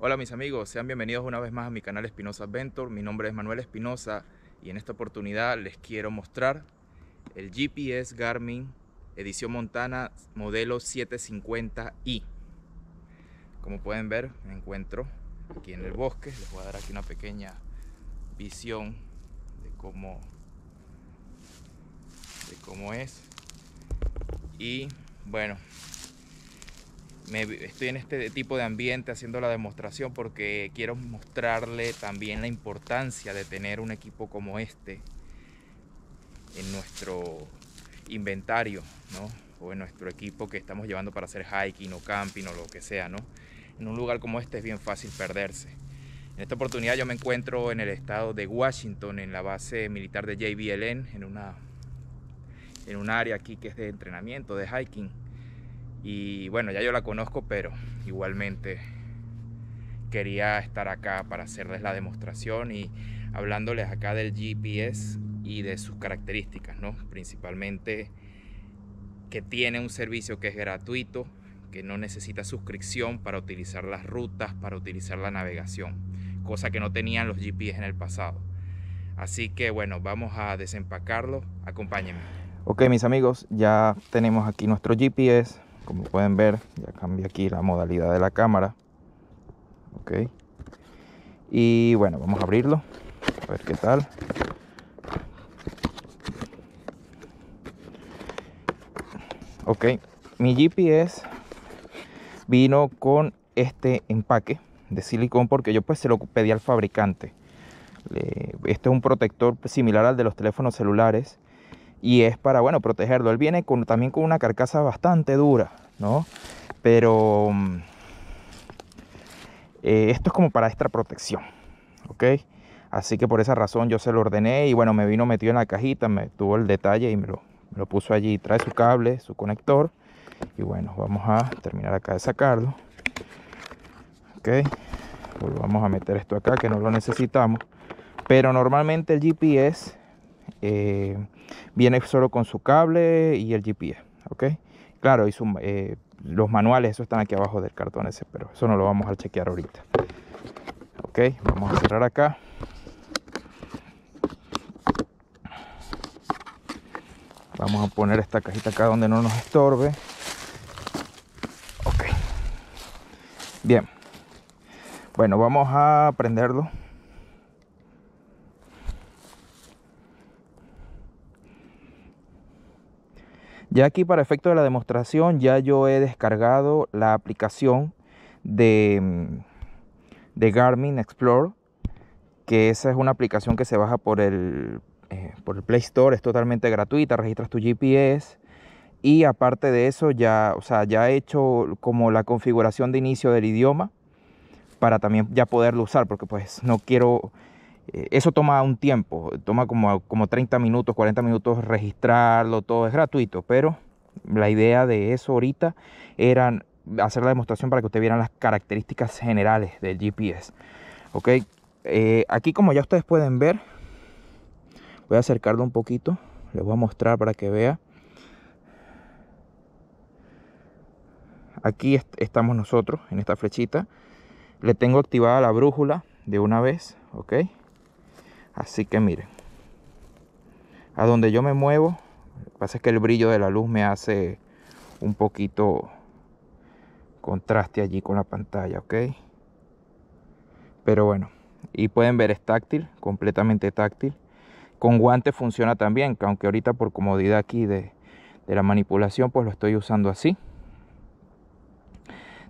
Hola mis amigos, sean bienvenidos una vez más a mi canal Espinosa adventure Mi nombre es Manuel Espinosa y en esta oportunidad les quiero mostrar el GPS Garmin edición Montana modelo 750i. Como pueden ver, me encuentro aquí en el bosque. Les voy a dar aquí una pequeña visión de cómo, de cómo es. Y bueno, estoy en este tipo de ambiente haciendo la demostración porque quiero mostrarle también la importancia de tener un equipo como este en nuestro inventario, ¿no? O en nuestro equipo que estamos llevando para hacer hiking o camping o lo que sea, ¿no? En un lugar como este es bien fácil perderse. En esta oportunidad yo me encuentro en el estado de Washington, en la base militar de JBLN, en una en un área aquí que es de entrenamiento, de hiking y bueno, ya yo la conozco, pero igualmente quería estar acá para hacerles la demostración y hablándoles acá del GPS y de sus características, ¿no? Principalmente que tiene un servicio que es gratuito, que no necesita suscripción para utilizar las rutas, para utilizar la navegación, cosa que no tenían los GPS en el pasado. Así que bueno, vamos a desempacarlo, acompáñenme. Ok mis amigos, ya tenemos aquí nuestro GPS, como pueden ver ya cambia aquí la modalidad de la cámara ok y bueno vamos a abrirlo a ver qué tal ok mi GPS vino con este empaque de silicón porque yo pues se lo pedí al fabricante este es un protector similar al de los teléfonos celulares y es para bueno protegerlo él viene con, también con una carcasa bastante dura ¿no? Pero mm, eh, esto es como para extra protección, ¿ok? Así que por esa razón yo se lo ordené y bueno, me vino metido en la cajita, me tuvo el detalle y me lo, puso allí. Trae su cable, su conector y bueno, vamos a terminar acá de sacarlo. Ok, volvamos pues a meter esto acá que no lo necesitamos. Pero normalmente el GPS eh, viene solo con su cable y el GPS, ok. Claro, eh, los manuales, eso están aquí abajo del cartón ese, pero eso no lo vamos a chequear ahorita. Ok, vamos a cerrar acá. Vamos a poner esta cajita acá donde no nos estorbe. Ok. Bien. Bueno, vamos a prenderlo. Ya aquí para efecto de la demostración ya yo he descargado la aplicación de, mm, de Garmin Explore, que esa es una aplicación que se baja por el, eh, por el Play Store, es totalmente gratuita, registras tu GPS y aparte de eso ya, o sea, ya he hecho como la configuración de inicio del idioma para también ya poderlo usar, porque pues no quiero eh, eso toma un tiempo, toma como, como 30 minutos, 40 minutos registrarlo, todo es gratuito, pero la idea de eso ahorita era hacer la demostración para que ustedes vieran las características generales del GPS. Ok, eh, aquí como ya ustedes pueden ver, voy a acercarlo un poquito, les voy a mostrar para que vea. Aquí estamos nosotros en esta flechita. Le tengo activada la brújula de una vez, ok. Así que miren, a donde yo me muevo, lo que pasa es que el brillo de la luz me hace un poquito contraste allí con la pantalla, ok. Pero bueno, y pueden ver es táctil, completamente táctil. Con guante funciona también, aunque ahorita por comodidad aquí de, de la manipulación, pues lo estoy usando así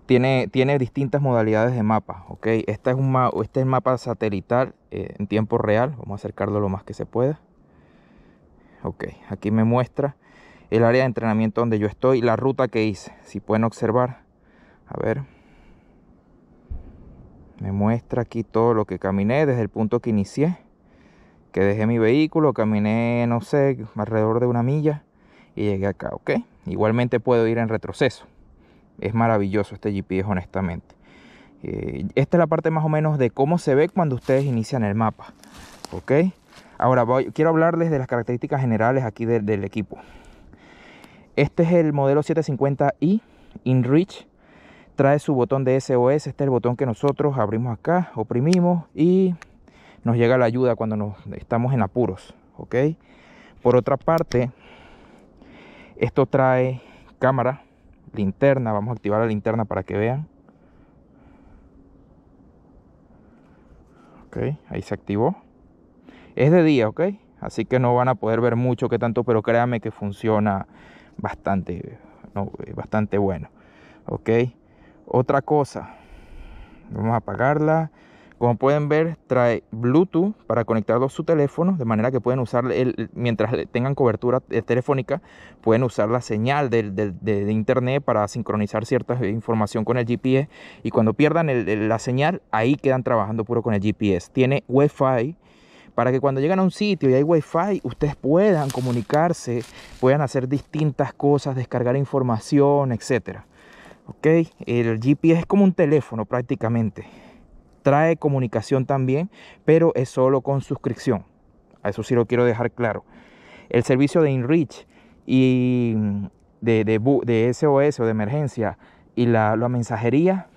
tiene, distintas modalidades de mapa. ¿ok? Este, es un este el mapa satelital eh, en tiempo real. Vamos a acercarlo lo más que se pueda. Ok, aquí me muestra el área de entrenamiento donde yo estoy, y la ruta que hice. Si pueden observar, a ver, me muestra aquí todo lo que caminé desde el punto que inicié, que dejé mi vehículo, caminé, no sé, alrededor de una milla y llegué acá, ¿ok? Igualmente puedo ir en retroceso es maravilloso este GPS honestamente. Eh, esta es la parte más o menos de cómo se ve cuando ustedes inician el mapa. ¿Ok? Ahora voy, quiero hablarles de las características generales aquí del, equipo. Este es el modelo 750i InReach. Trae su botón de SOS. Este es el botón que nosotros abrimos acá, oprimimos y nos llega la ayuda cuando nos, estamos en apuros. ¿Ok? Por otra parte, esto trae cámara linterna. Vamos a activar la linterna para que vean. Ok, ahí se activó. Es de día, ok. Así que no van a poder ver mucho que tanto, pero créanme que funciona bastante, eh, bastante bueno. Ok. Otra cosa. Vamos a apagarla. Como pueden ver, trae Bluetooth para conectarlo a su teléfono, de manera que pueden usar, el, mientras tengan cobertura eh, telefónica, pueden usar la señal del, de, Internet para sincronizar cierta información con el GPS. Y cuando pierdan la señal, ahí quedan trabajando puro con el GPS. Tiene Wi-Fi para que cuando llegan a un sitio y hay Wi-Fi ustedes puedan comunicarse, puedan hacer distintas cosas, descargar información, etc. ¿Ok? El GPS es como un teléfono prácticamente trae comunicación también, pero es solo con suscripción. A eso sí lo quiero dejar claro. El servicio de InReach y mm, de, SOS o de emergencia y la, mensajería,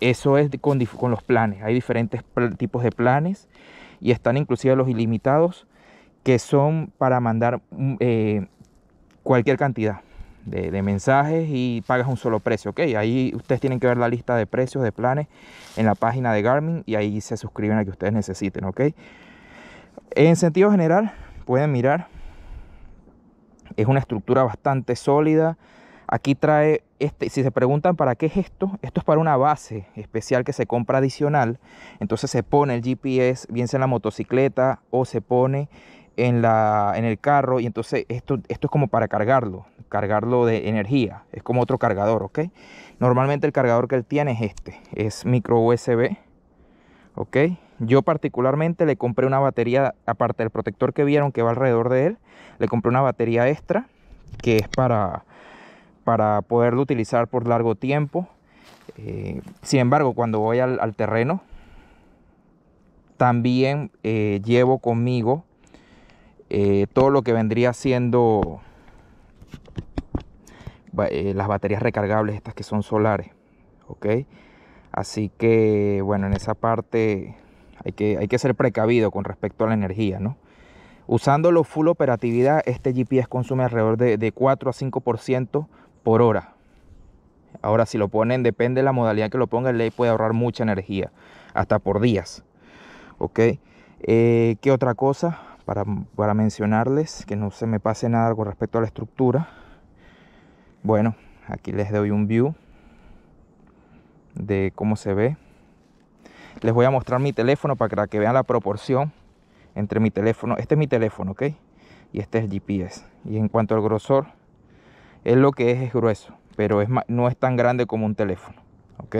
eso es con, los planes. Hay diferentes tipos de planes y están inclusive los ilimitados que son para mandar mm, eh, cualquier cantidad de, mensajes y pagas un solo precio. Ok, ahí ustedes tienen que ver la lista de precios, de planes en la página de Garmin y ahí se suscriben a que ustedes necesiten. Ok, en sentido general, pueden mirar, es una estructura bastante sólida. Aquí trae, este, si se preguntan para qué es esto, esto es para una base especial que se compra adicional. Entonces se pone el GPS, bien sea en la motocicleta o se pone en, la, en el carro. Y entonces esto, esto es como para cargarlo cargarlo de energía. Es como otro cargador, ¿ok? Normalmente el cargador que él tiene es este, es micro USB, ¿ok? Yo particularmente le compré una batería, aparte del protector que vieron que va alrededor de él, le compré una batería extra que es para, para poderlo utilizar por largo tiempo. Eh, sin embargo, cuando voy al, terreno, también eh, llevo conmigo eh, todo lo que vendría siendo eh, las baterías recargables, estas que son solares. ¿ok? Así que, bueno, en esa parte hay que, hay que ser precavido con respecto a la energía, ¿no? Usándolo full operatividad, este GPS consume alrededor de, 4 a 5% por hora. Ahora, si lo ponen, depende de la modalidad que lo ponga, el puede ahorrar mucha energía, hasta por días. ¿Ok? Eh, ¿Qué otra cosa para mencionarles? Que no se me pase nada con respecto a la estructura. Bueno, aquí les doy un view de cómo se ve. Les voy a mostrar mi teléfono para que vean la proporción entre mi teléfono. Este es mi teléfono, ¿ok? Y este es GPS. Y en cuanto al grosor, es lo que es, es grueso, pero es no es tan grande como un teléfono, ¿ok?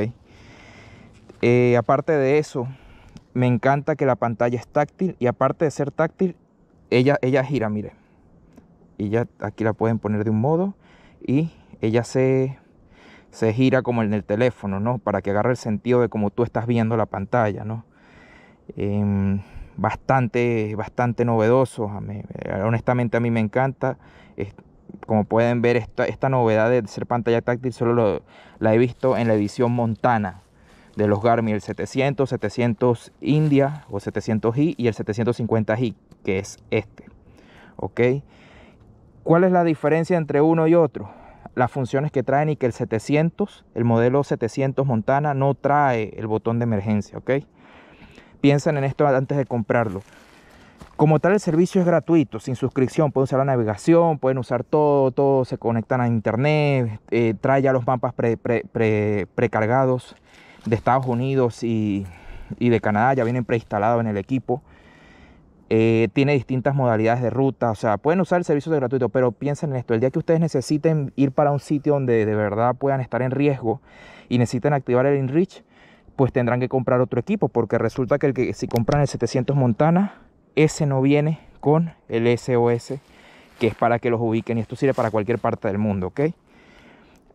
Eh, aparte de eso, me encanta que la pantalla es táctil y aparte de ser táctil, ella, ella gira, mire. Y ya aquí la pueden poner de un modo y ella se, gira como en el teléfono, ¿no? Para que agarre el sentido de cómo tú estás viendo la pantalla, ¿no? Em, bastante, bastante novedoso. Eh, honestamente a mí me encanta. como pueden ver, esta, novedad de ser pantalla táctil solo la he visto en la edición Montana de los Garmin, el 700, 700 India o 700i y el 750i, que es este. ¿Ok? ¿Cuál es la diferencia entre uno y otro? las funciones que traen y que el 700, el modelo 700 Montana, no trae el botón de emergencia, ¿ok? Piensen en esto antes de comprarlo. Como tal, el servicio es gratuito, sin suscripción. Pueden usar la navegación, pueden usar todo, todo, se conectan a internet, eh, trae ya los mapas precargados de Estados Unidos y, y de Canadá, ya vienen preinstalados en el equipo. Eh, tiene distintas modalidades de ruta, o sea, pueden usar el servicio de gratuito, pero piensen en esto, el día que ustedes necesiten ir para un sitio donde de verdad puedan estar en riesgo y necesiten activar el InReach, pues tendrán que comprar otro equipo, porque resulta que, el que si compran el 700 Montana, ese no viene con el SOS, que es para que los ubiquen, y esto sirve para cualquier parte del mundo, ¿ok?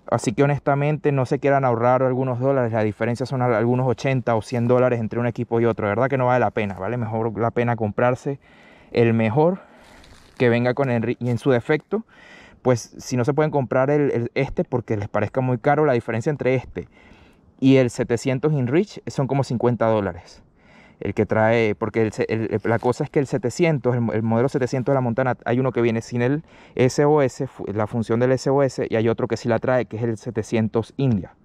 Así que honestamente no se quieran ahorrar algunos dólares, la diferencia son algunos 80 o 100 dólares entre un equipo y otro, de verdad que no vale la pena, vale mejor la pena comprarse el mejor que venga con Enrich y en su defecto, pues si no se pueden comprar el, este porque les parezca muy caro, la diferencia entre este y el 700 Enrich son como 50 dólares el que trae, porque la cosa es que el 700, el, el, modelo 700 de la Montana, hay uno que viene sin el SOS, la función del SOS, y hay otro que sí la trae, que es el 700 India.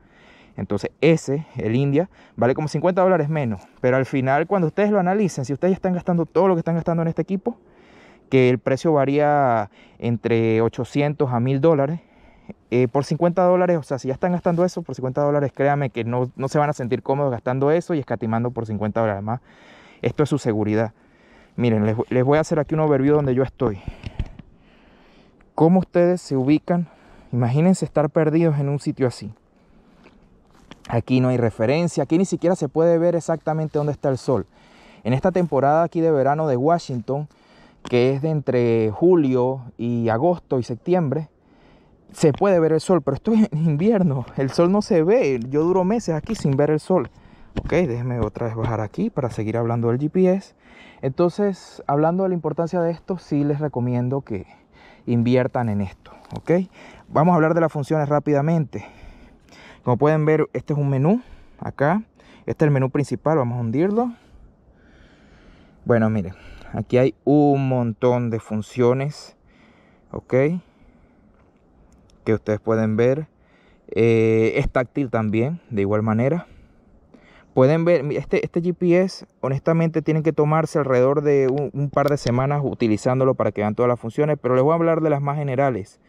Entonces ese, el India, vale como 50 dólares menos. Pero al final, cuando ustedes lo analicen, si ustedes están gastando todo lo que están gastando en este equipo, que el precio varía entre 800 a 1000 dólares, eh, por 50 dólares, o sea, si ya están gastando eso por 50 dólares, créanme que no, no se van a sentir cómodos gastando eso y escatimando por 50 dólares más. Esto es su seguridad. Miren, les, les voy a hacer aquí un overview donde yo estoy. ¿Cómo ustedes se ubican? Imagínense estar perdidos en un sitio así. Aquí no hay referencia, aquí ni siquiera se puede ver exactamente dónde está el sol. En esta temporada aquí de verano de Washington, que es de entre julio y agosto y septiembre, se puede ver el sol, pero estoy en invierno, el sol no se ve, yo duro meses aquí sin ver el sol. Ok, déjeme otra vez bajar aquí para seguir hablando del GPS. Entonces, hablando de la importancia de esto, sí les recomiendo que inviertan en esto. Ok, vamos a hablar de las funciones rápidamente. Como pueden ver, este es un menú acá. Este es el menú principal, vamos a hundirlo. Bueno, miren, aquí hay un montón de funciones. Ok, que ustedes pueden ver. Eh, es táctil también, de igual manera. Pueden ver, este, este GPS honestamente tienen que tomarse alrededor de un, par de semanas utilizándolo para que vean todas las funciones, pero les voy a hablar de las más generales.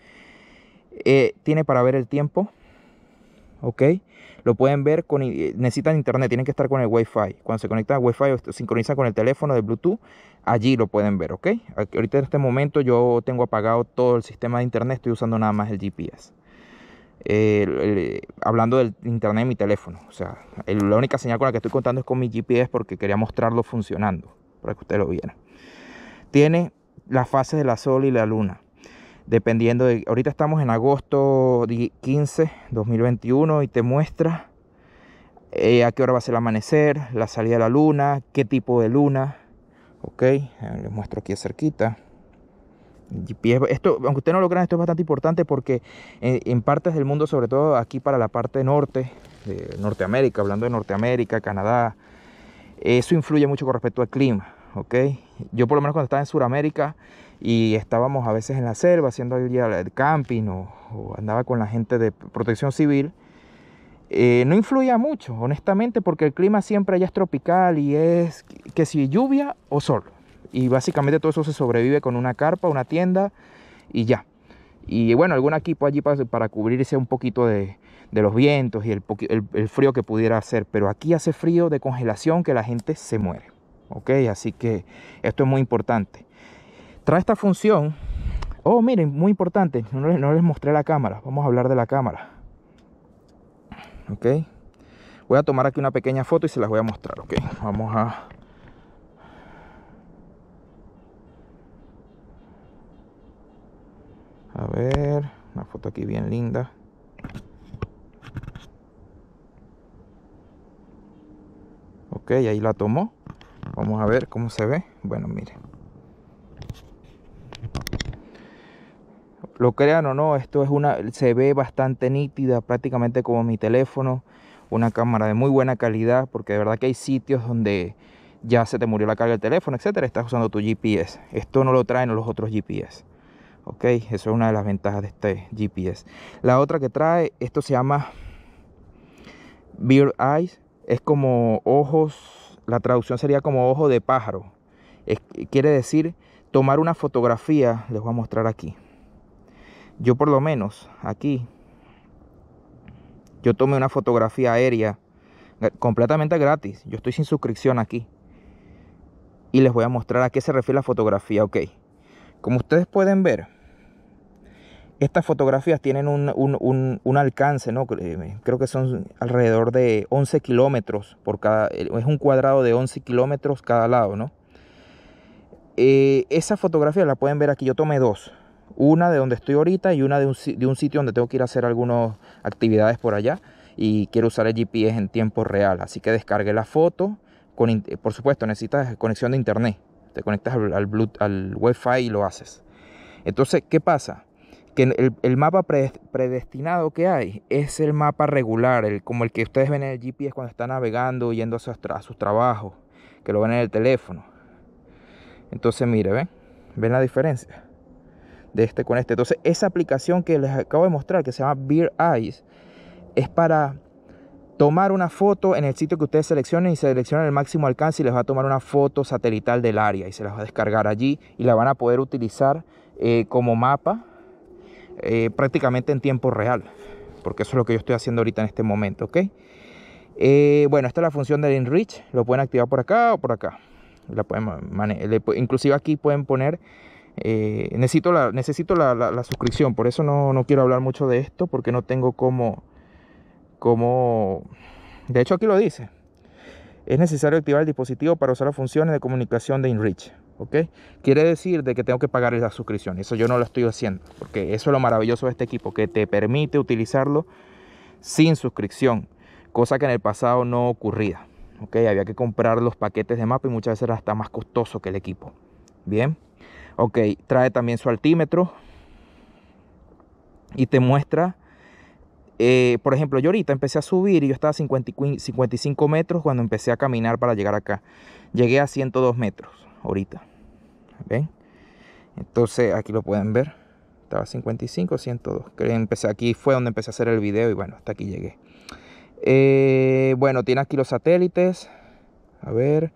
Eh, tiene para ver el tiempo, ok lo pueden ver con eh, necesitan internet, tienen que estar con el Wi-Fi. Cuando se conecta al Wi-Fi o sincronizan con el teléfono de Bluetooth, allí lo pueden ver, ¿ok? Ahorita en este momento yo tengo apagado todo el sistema de internet, estoy usando nada más el GPS. Eh, hablando del internet de mi teléfono, o sea, la única señal con la que estoy contando es con mi GPS porque quería mostrarlo funcionando para que ustedes lo vieran. Tiene las fases de la Sol y la Luna dependiendo de ahorita estamos en agosto 15 2021 y te muestra eh, a qué hora va a ser el amanecer la salida de la luna qué tipo de luna ok eh, les muestro aquí cerquita esto, aunque ustedes no lo crean, esto es bastante importante porque eh, en, partes del mundo, sobre todo aquí para la parte norte, de Norteamérica, hablando de Norteamérica, Canadá, eso influye mucho con respecto al clima, ¿ok? Yo por lo menos cuando estaba en Sudamérica, y estábamos a veces en la selva haciendo el camping o, andaba con la gente de protección civil, eh, no influía mucho, honestamente, porque el clima siempre ya es tropical y es que si lluvia o sol. Y básicamente todo eso se sobrevive con una carpa, una tienda y ya. Y bueno, algún equipo allí para, cubrirse un poquito de, los vientos y el, frío que pudiera hacer. Pero aquí hace frío de congelación que la gente se muere. ¿Ok? Así que esto es muy importante trae esta función. Oh, miren, muy importante. No les, mostré la cámara. Vamos a hablar de la cámara. Ok. Voy a tomar aquí una pequeña foto y se las voy a mostrar. Ok, vamos a... A ver, una foto aquí bien linda. Ok, ahí la tomó. Vamos a ver cómo se ve. Bueno, miren. Lo crean o no, esto es una, se ve bastante nítida, prácticamente como mi teléfono. Una cámara de muy buena calidad, porque de verdad que hay sitios donde ya se te murió la carga del teléfono, etcétera. Estás usando tu GPS. Esto no lo traen los otros GPS. Ok, eso es una de las ventajas de este GPS. La otra que trae, esto se llama Beard Eyes. Es como ojos, la traducción sería como ojo de pájaro. quiere decir tomar una fotografía, les voy a mostrar aquí yo por lo menos aquí, yo tomé una fotografía aérea eh, completamente gratis. Yo estoy sin suscripción aquí. Y les voy a mostrar a qué se refiere la fotografía. Ok. Como ustedes pueden ver, estas fotografías tienen un, alcance, ¿no? Eh, creo que son alrededor de 11 kilómetros por cada. Eh, es un cuadrado de 11 kilómetros cada lado, ¿no? esa fotografía la pueden ver aquí. Yo tomé dos. Una de donde estoy ahorita y una de un, sitio donde tengo que ir a hacer algunas actividades por allá y quiero usar el GPS en tiempo real. Así que descargué la foto. Con, eh, por supuesto, necesitas conexión de internet. Te conectas al, al Wi-Fi y lo haces. Entonces, ¿qué pasa? Que el, mapa predestinado que hay es el mapa regular, como el que ustedes ven en el GPS cuando están navegando, yendo a sus, a sus trabajos, que lo ven en el teléfono. Entonces, mire, ¿ven? ¿Ven la diferencia? de este con este. Entonces, esa aplicación que les acabo de mostrar, que se llama Beer Eyes, es para tomar una foto en el sitio que ustedes seleccionen y seleccionan el máximo alcance y les va a tomar una foto satelital del área y se las va a descargar allí y la van a poder utilizar eh, como mapa eh, prácticamente en tiempo real, porque eso es lo que yo estoy haciendo ahorita en este momento, ¿ok? Eh, bueno, esta es la función del Enrich, lo pueden activar por acá o por acá. La pueden inclusive aquí pueden poner eh, necesito la, necesito la, suscripción, por eso no, quiero hablar mucho de esto, porque no tengo como como De hecho, aquí lo dice. Es necesario activar el dispositivo para usar las funciones de comunicación de Enrich ¿ok? Quiere decir de que tengo que pagar la suscripción. Eso yo no lo estoy haciendo, porque eso es lo maravilloso de este equipo, que te permite utilizarlo sin suscripción, cosa que en el pasado no ocurría. ¿ok? Había que comprar los paquetes de mapa y muchas veces era hasta más costoso que el equipo. Bien. Ok, trae también su altímetro y te muestra, eh, por ejemplo, yo ahorita empecé a subir y yo estaba a 55 metros cuando empecé a caminar para llegar acá. Llegué a 102 metros ahorita. ¿Ven? Entonces aquí lo pueden ver. Estaba a 55, 102. Empecé, aquí fue donde empecé a hacer el video y bueno, hasta aquí llegué. Eh, bueno, tiene aquí los satélites. A ver.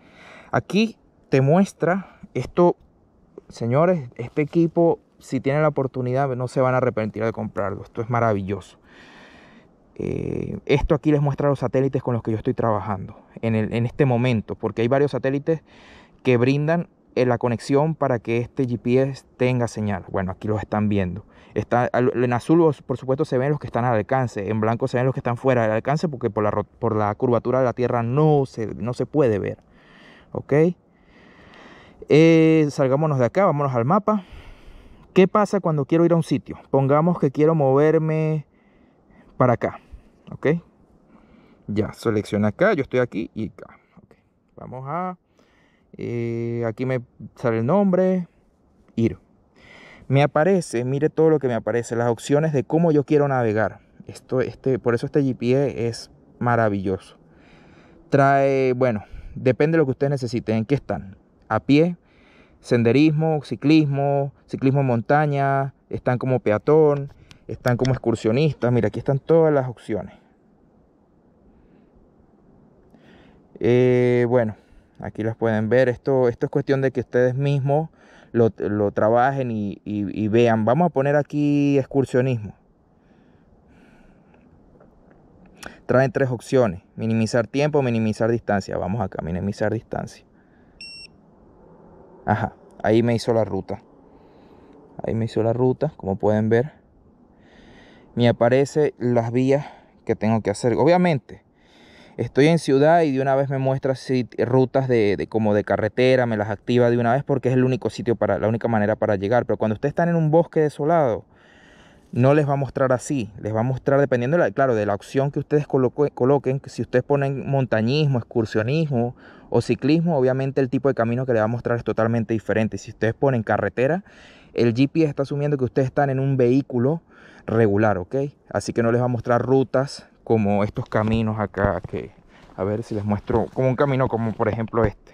Aquí te muestra. Esto señores, este equipo, si tienen la oportunidad, no se van a arrepentir de comprarlo. Esto es maravilloso. Eh, esto aquí les muestra los satélites con los que yo estoy trabajando en, este momento, porque hay varios satélites que brindan eh, la conexión para que este GPS tenga señal. Bueno, aquí los están viendo. Está, en azul, por supuesto, se ven los que están al alcance, en blanco se ven los que están fuera del alcance, porque por la, curvatura de la Tierra no se, no se puede ver. ¿Ok? Eh, salgámonos de acá, vámonos al mapa. ¿Qué pasa cuando quiero ir a un sitio? Pongamos que quiero moverme para acá. ¿Ok? Ya, selecciona acá, yo estoy aquí y acá. Vamos a... Eh, aquí me sale el nombre. Ir. Me aparece, mire todo lo que me aparece, las opciones de cómo yo quiero navegar. Esto, este, por eso este GPS es maravilloso. Trae, bueno, depende de lo que ustedes necesiten, en qué están a pie, senderismo, ciclismo, ciclismo en montaña, están como peatón, están como excursionistas, mira, aquí están todas las opciones. Eh, bueno, aquí las pueden ver, esto, esto es cuestión de que ustedes mismos lo, trabajen y, y vean. Vamos a poner aquí excursionismo. Traen tres opciones, minimizar tiempo, minimizar distancia. Vamos acá, minimizar distancia. Ajá, ahí me hizo la ruta. Ahí me hizo la ruta, como pueden ver. Me aparece las vías que tengo que hacer. Obviamente, estoy en ciudad y de una vez me muestra eh, rutas de, como de carretera, me las activa de una vez porque es el único sitio para la única manera para llegar, pero cuando usted están en un bosque desolado, no les va a mostrar así, les va a mostrar dependiendo, de la, claro, de la opción que ustedes coloquen, si ustedes ponen montañismo, excursionismo o ciclismo, obviamente el tipo de camino que les va a mostrar es totalmente diferente. Si ustedes ponen carretera, el GPS está asumiendo que ustedes están en un vehículo regular, ¿ok? Así que no les va a mostrar rutas como estos caminos acá, que a ver si les muestro, como un camino como por ejemplo este.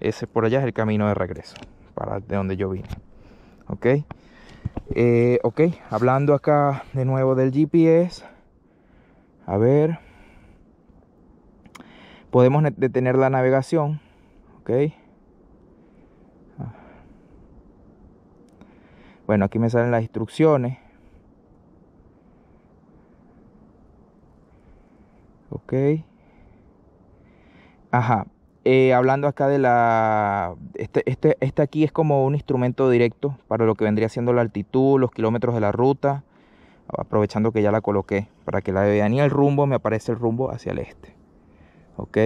Ese por allá es el camino de regreso, para de donde yo vine, ¿ok? Eh, ok, hablando acá de nuevo del GPS. A ver. Podemos detener la navegación. Ok. Ah. Bueno, aquí me salen las instrucciones. Ok. Ajá. Eh, hablando acá de la... Este, este, este, aquí es como un instrumento directo para lo que vendría siendo la altitud, los kilómetros de la ruta. Aprovechando que ya la coloqué para que la vean y el rumbo, me aparece el rumbo hacia el este. Ok.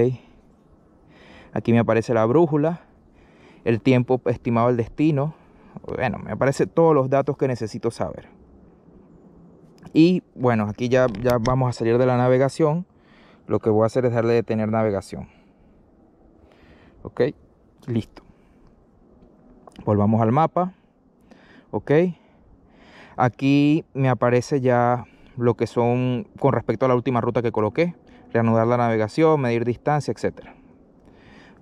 Aquí me aparece la brújula, el tiempo estimado el destino. Bueno, me aparece todos los datos que necesito saber. Y bueno, aquí ya, ya vamos a salir de la navegación. Lo que voy a hacer es darle de navegación ok listo volvamos al mapa ok aquí me aparece ya lo que son con respecto a la última ruta que coloqué reanudar la navegación medir distancia etcétera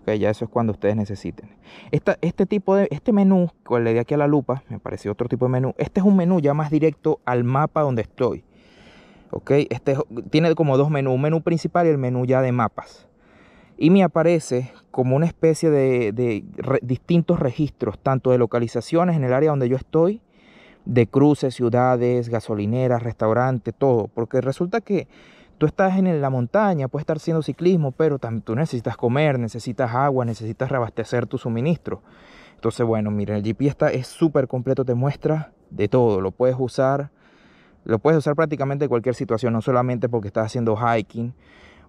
Ok, ya eso es cuando ustedes necesiten. este tipo de este menú que le di aquí a la lupa, me apareció otro tipo de menú. Este es un menú ya más directo al mapa donde estoy. Ok, este tiene como dos menús, un menú principal y el menú ya de mapas y me aparece como una especie de, distintos registros, tanto de localizaciones en el área donde yo estoy, de cruces, ciudades, gasolineras, restaurantes, todo, porque resulta que tú estás en la montaña, puedes estar haciendo ciclismo, pero tú necesitas comer, necesitas agua, necesitas reabastecer tu suministro. Entonces, bueno, miren, el GP está, es súper completo, te muestra de todo, lo puedes usar, lo puedes usar prácticamente en cualquier situación, no solamente porque estás haciendo hiking,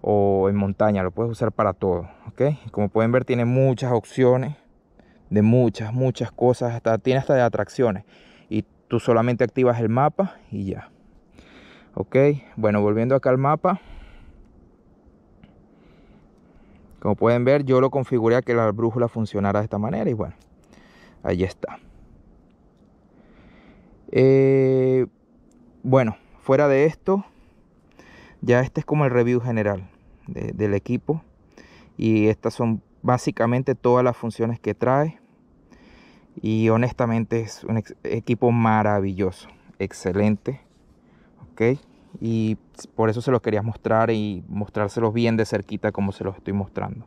o en montaña, lo puedes usar para todo, ¿ok? Como pueden ver tiene muchas opciones de muchas, muchas cosas, hasta, tiene hasta de atracciones y tú solamente activas el mapa y ya, ¿ok? Bueno, volviendo acá al mapa, como pueden ver yo lo configuré a que la brújula funcionara de esta manera y bueno, ahí está. Eh, bueno, fuera de esto, ya este es como el review general del equipo. Y estas son básicamente todas las funciones que trae. Y honestamente es un equipo maravilloso, excelente. Ok, y por eso se los quería mostrar y mostrárselos bien de cerquita como se los estoy mostrando.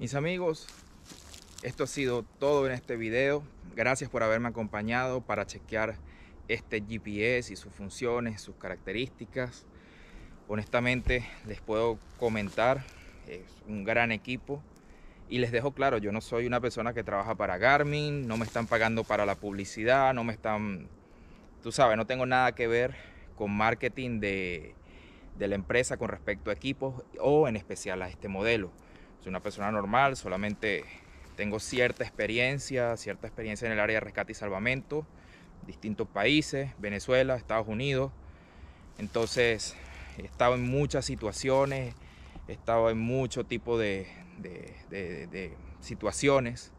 Mis amigos, esto ha sido todo en este video. Gracias por haberme acompañado para chequear este GPS y sus funciones, sus características. Honestamente les puedo comentar, es un gran equipo. Y les dejo claro, yo no soy una persona que trabaja para Garmin, no me están pagando para la publicidad, no me están, tú sabes, no tengo nada que ver con marketing de, de la empresa con respecto a equipos o en especial a este modelo. Soy una persona normal, solamente tengo cierta experiencia, cierta experiencia en el área de rescate y salvamento distintos países, Venezuela, Estados Unidos. Entonces, he estado en muchas situaciones, he estado en mucho tipo de, situaciones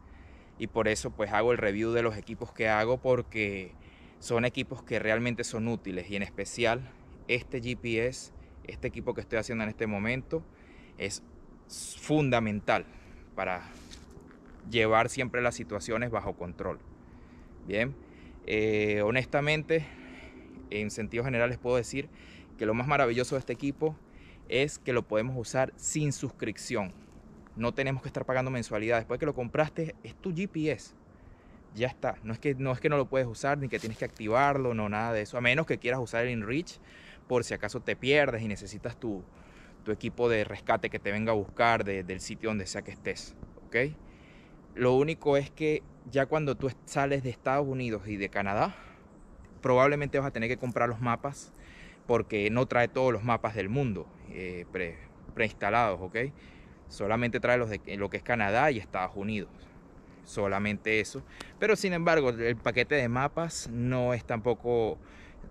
y por eso pues hago el review de los equipos que hago porque son equipos que realmente son útiles y en especial este GPS, este equipo que estoy haciendo en este momento es fundamental para llevar siempre las situaciones bajo control. Bien. Eh, honestamente, en sentido general, les puedo decir que lo más maravilloso de este equipo es que lo podemos usar sin suscripción. No tenemos que estar pagando mensualidad. Después que lo compraste, es tu GPS. Ya está. No es que no, es que no lo puedes usar, ni que tienes que activarlo, no, nada de eso. A menos que quieras usar el InReach por si acaso te pierdes y necesitas tu, equipo de rescate que te venga a buscar del sitio donde sea que estés. ¿Ok? Lo único es que ya cuando tú sales de Estados Unidos y de Canadá, probablemente vas a tener que comprar los mapas porque no trae todos los mapas del mundo eh, preinstalados, ¿ok? Solamente trae los de lo que es Canadá y Estados Unidos. Solamente eso. Pero sin embargo, el paquete de mapas no es tampoco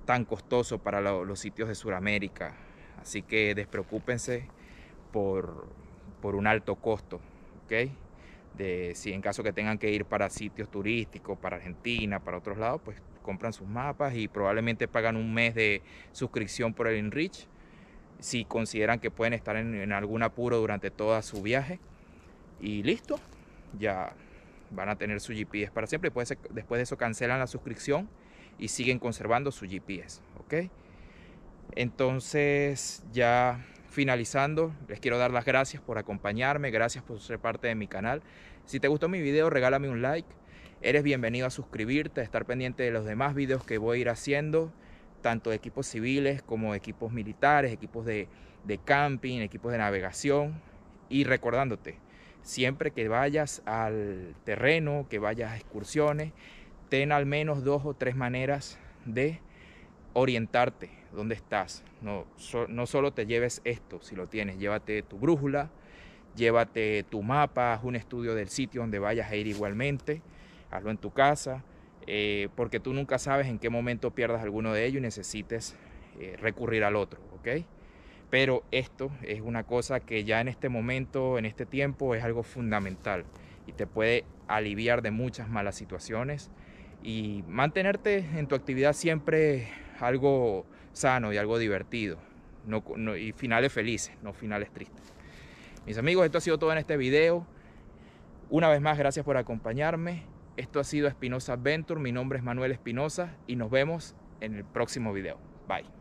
tan costoso para los sitios de Sudamérica. Así que despreocúpense por, por un alto costo, ¿ok? de si en caso que tengan que ir para sitios turísticos, para Argentina, para otros lados, pues compran sus mapas y probablemente pagan un mes de suscripción por el Enrich si consideran que pueden estar en, algún apuro durante todo su viaje y listo, ya van a tener su GPS para siempre. Después, después de eso cancelan la suscripción y siguen conservando su GPS, ¿ok? Entonces ya Finalizando, les quiero dar las gracias por acompañarme, gracias por ser parte de mi canal. Si te gustó mi video, regálame un like. Eres bienvenido a suscribirte, a estar pendiente de los demás videos que voy a ir haciendo, tanto de equipos civiles como de equipos militares, equipos de, de camping, equipos de navegación. Y recordándote, siempre que vayas al terreno, que vayas a excursiones, ten al menos dos o tres maneras de orientarte dónde estás. No, sólo no solo te lleves esto, si lo tienes, llévate tu brújula, llévate tu mapa, haz un estudio del sitio donde vayas a ir igualmente, hazlo en tu casa, eh, porque tú nunca sabes en qué momento pierdas alguno de ellos y necesites eh, recurrir al otro, ¿ok? Pero esto es una cosa que ya en este momento, en este tiempo, es algo fundamental y te puede aliviar de muchas malas situaciones y mantenerte en tu actividad siempre algo sano y algo divertido. No, y finales felices, no finales tristes. Mis amigos, esto ha sido todo en este video. Una vez más, gracias por acompañarme. Esto ha sido Espinosa Adventure Mi nombre es Manuel Espinosa y nos vemos en el próximo video. Bye.